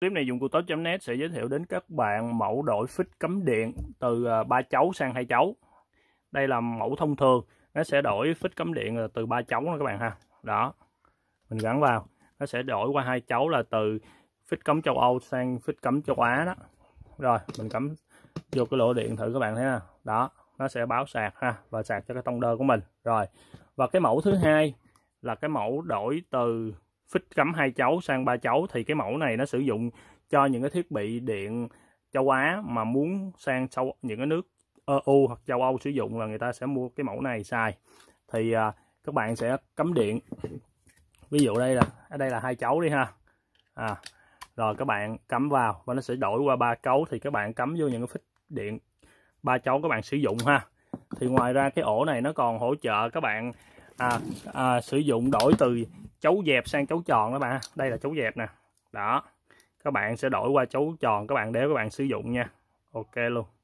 Clip này dùng của top.net sẽ giới thiệu đến các bạn mẫu đổi phích cấm điện từ à, ba chấu sang hai chấu. Đây là mẫu thông thường, nó sẽ đổi phích cấm điện là từ ba chấu các bạn ha. Đó. Mình gắn vào, nó sẽ đổi qua hai chấu là từ phích cấm châu Âu sang phích cấm châu Á đó. Rồi, mình cắm vô cái lỗ điện thử các bạn thấy ha. Đó, nó sẽ báo sạc ha và sạc cho cái tông đơ của mình. Rồi. Và cái mẫu thứ hai là cái mẫu đổi từ phích cắm hai chấu sang ba chấu thì cái mẫu này nó sử dụng cho những cái thiết bị điện châu Á mà muốn sang châu những cái nước EU hoặc châu Âu sử dụng là người ta sẽ mua cái mẫu này xài thì à, các bạn sẽ cắm điện ví dụ đây là ở đây là hai chấu đi ha à, rồi các bạn cắm vào và nó sẽ đổi qua ba cấu thì các bạn cắm vô những cái phích điện ba chấu các bạn sử dụng ha thì ngoài ra cái ổ này nó còn hỗ trợ các bạn à, à, sử dụng đổi từ chấu dẹp sang chấu tròn đó bạn đây là chấu dẹp nè đó các bạn sẽ đổi qua chấu tròn các bạn để các bạn sử dụng nha ok luôn